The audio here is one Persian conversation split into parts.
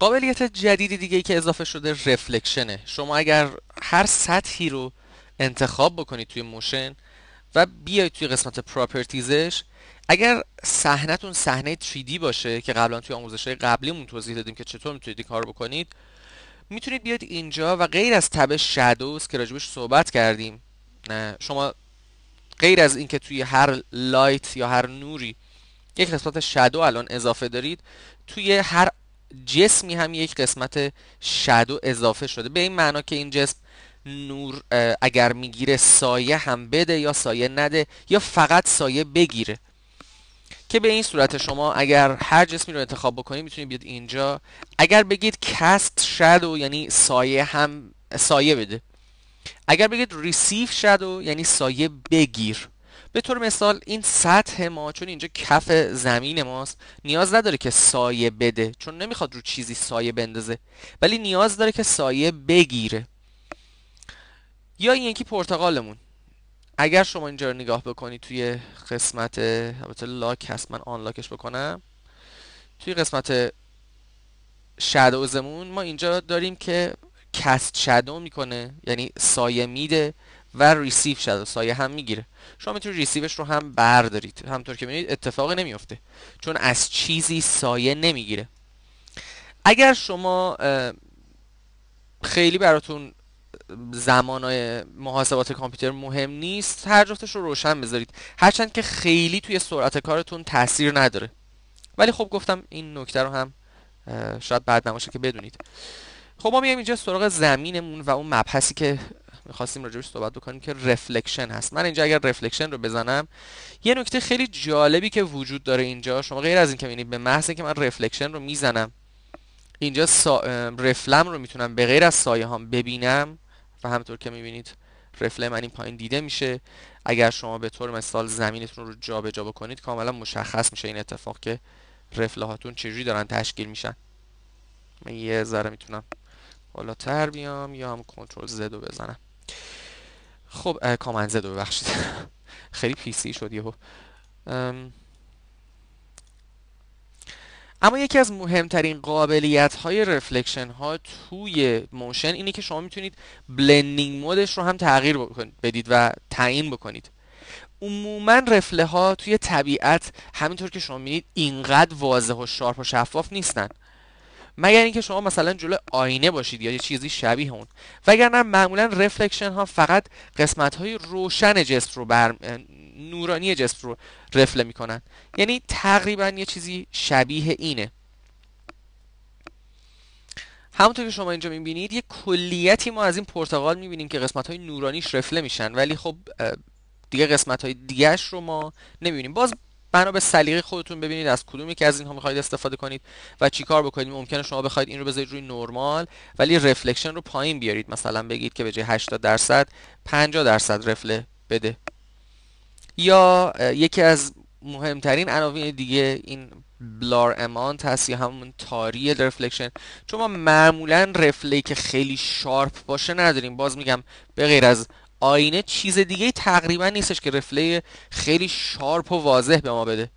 قابلیت جدید دیگه ای که اضافه شده رفلکشنه شما اگر هر سطحی رو انتخاب بکنید توی موشن و بیاید توی قسمت پراپرتیزش اگر صحنهتون صحنه 3D باشه که قبلا توی آموزش های قبلیمون توضیح دادیم که چطور میتونید کار بکنید میتونید بیاید اینجا و غیر از تب شادوز که راجبش صحبت کردیم شما غیر از اینکه توی هر لایت یا هر نوری یک قسمت شادو الان اضافه دارید توی هر جسمی هم یک قسمت شدو اضافه شده به این معنا که این جسم نور اگر میگیره سایه هم بده یا سایه نده یا فقط سایه بگیره که به این صورت شما اگر هر جسمی رو انتخاب بکنید میتونید بیاد اینجا اگر بگید کست shadow یعنی سایه هم سایه بده اگر بگید ریسیو شدو یعنی سایه بگیر به طور مثال این سطح ما چون اینجا کف زمین ماست نیاز نداره که سایه بده چون نمیخواد رو چیزی سایه بندازه ولی نیاز داره که سایه بگیره یا این یکی پرتقالمون اگر شما اینجا رو نگاه بکنید توی قسمت البته لاک هست من آنلاکش بکنم توی قسمت شادوزمون ما اینجا داریم که کست شادو میکنه یعنی سایه میده و ریسیو شده سایه هم میگیره شما میتونید ریسیوش رو هم بردارید همطور که میبینید اتفاقی نمیفته چون از چیزی سایه نمیگیره اگر شما خیلی براتون زمان محاسبات کامپیوتر مهم نیست هر جفتش رو روشن بذارید هرچند که خیلی توی سرعت کارتون تاثیر نداره ولی خب گفتم این نکته رو هم شاید بعد نباشه که بدونید خب ما میایم اینجا سراغ زمینمون و اون مبحثی که میخواستیم راجبش صحبت بکنیم که رفلکشن هست من اینجا اگر رفلکشن رو بزنم یه نکته خیلی جالبی که وجود داره اینجا شما غیر از اینکه ببینید به محض که من رفلکشن رو میزنم اینجا سا... رفلم رو میتونم به غیر از سایه هم ببینم و همطور که میبینید رفله من این پایین دیده میشه اگر شما به طور مثال زمینتون رو جابجا جا بکنید کاملا مشخص میشه این اتفاق که رفله هاتون چجوری دارن تشکیل میشن من یه ذره میتونم بالاتر بیام یا هم کنترل زد رو بزنم خب کامن ببخشید خیلی پیسی شد یهو اما یکی از مهمترین قابلیت های رفلکشن ها توی موشن اینه که شما میتونید بلندینگ مودش رو هم تغییر بدید و تعیین بکنید عموما رفله ها توی طبیعت همینطور که شما میبینید اینقدر واضح و شارپ و شفاف نیستن مگر اینکه شما مثلا جلو آینه باشید یا یه چیزی شبیه اون وگرنه معمولا رفلکشن ها فقط قسمت های روشن جسم رو بر نورانی جسم رو رفله میکنن یعنی تقریبا یه چیزی شبیه اینه همونطور که شما اینجا میبینید یه کلیتی ما از این پرتغال میبینیم که قسمت های نورانیش رفله میشن ولی خب دیگه قسمت های دیگهش رو ما نمیبینیم باز بنا به سلیقه خودتون ببینید از کدومی که از اینها میخواید استفاده کنید و چیکار بکنید ممکنه شما بخواید این رو بذارید روی نرمال ولی رفلکشن رو پایین بیارید مثلا بگید که به جای 80 درصد 50 درصد رفله بده یا یکی از مهمترین عناوین دیگه این بلار امانت هست یا همون تاری رفلکشن چون ما معمولا رفلی که خیلی شارپ باشه نداریم باز میگم به غیر از آینه چیز دیگه تقریبا نیستش که رفله خیلی شارپ و واضح به ما بده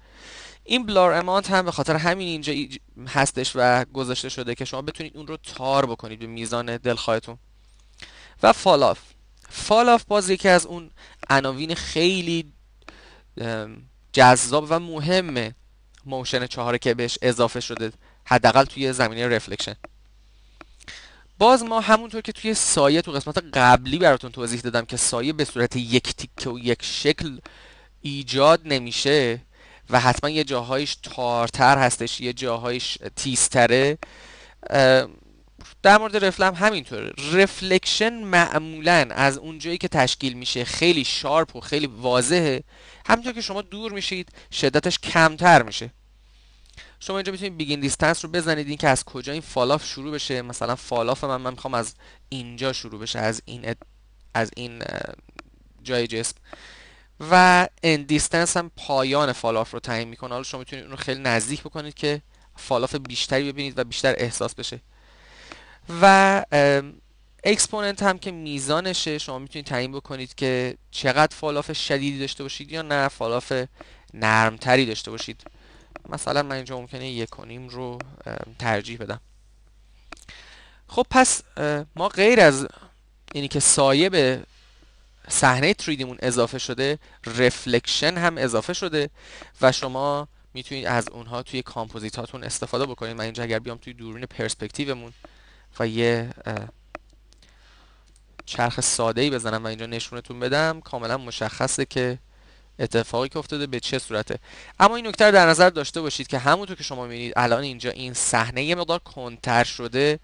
این بلار امانت هم به خاطر همین اینجا هستش و گذاشته شده که شما بتونید اون رو تار بکنید به میزان دلخواهتون و فال آف باز یکی از اون عناوین خیلی جذاب و مهمه موشن چهاره که بهش اضافه شده حداقل توی زمینه رفلکشن باز ما همونطور که توی سایه تو قسمت قبلی براتون توضیح دادم که سایه به صورت یک تیکه و یک شکل ایجاد نمیشه و حتما یه جاهایش تارتر هستش یه جاهایش تیزتره در مورد رفلم همینطوره رفلکشن معمولا از اونجایی که تشکیل میشه خیلی شارپ و خیلی واضحه همینطور که شما دور میشید شدتش کمتر میشه شما اینجا میتونید بیگین دیستنس رو بزنید این که از کجا این فالاف شروع بشه مثلا فالاف من من میخوام از اینجا شروع بشه از این از این جای جسم و اند دیستنس هم پایان فالاف رو تعیین میکنه حالا شما میتونید اون رو خیلی نزدیک بکنید که فالاف بیشتری ببینید و بیشتر احساس بشه و اکسپوننت هم که میزانشه شما میتونید تعیین بکنید که چقدر فالاف شدیدی داشته باشید یا نه فالاف نرمتری داشته باشید مثلا من اینجا ممکنه یک و رو ترجیح بدم خب پس ما غیر از اینی که سایه به صحنه تریدیمون اضافه شده رفلکشن هم اضافه شده و شما میتونید از اونها توی کامپوزیتاتون استفاده بکنید من اینجا اگر بیام توی پرسپکتیو پرسپکتیومون و یه چرخ ساده ای بزنم و اینجا نشونتون بدم کاملا مشخصه که اتفاقی که افتاده به چه صورته اما این نکته رو در نظر داشته باشید که همونطور که شما میبینید الان اینجا این صحنه یه مقدار کنتر شده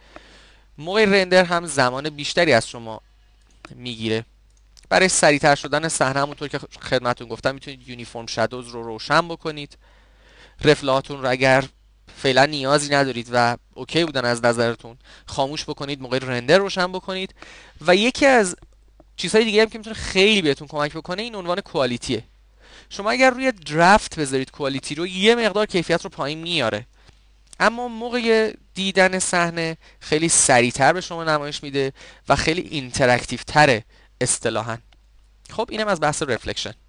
موقع رندر هم زمان بیشتری از شما میگیره برای سریعتر شدن صحنه همونطور که خدمتون گفتم میتونید یونیفرم شادوز رو روشن بکنید رفلاتون رو اگر فعلا نیازی ندارید و اوکی بودن از نظرتون خاموش بکنید موقع رندر روشن بکنید و یکی از چیزهای دیگه هم که میتونه خیلی بهتون کمک بکنه این عنوان کوالیتیه شما اگر روی درفت بذارید کوالیتی رو یه مقدار کیفیت رو پایین میاره اما موقع دیدن صحنه خیلی سریعتر به شما نمایش میده و خیلی اینتراکتیو تره اصطلاحا خب اینم از بحث رفلکشن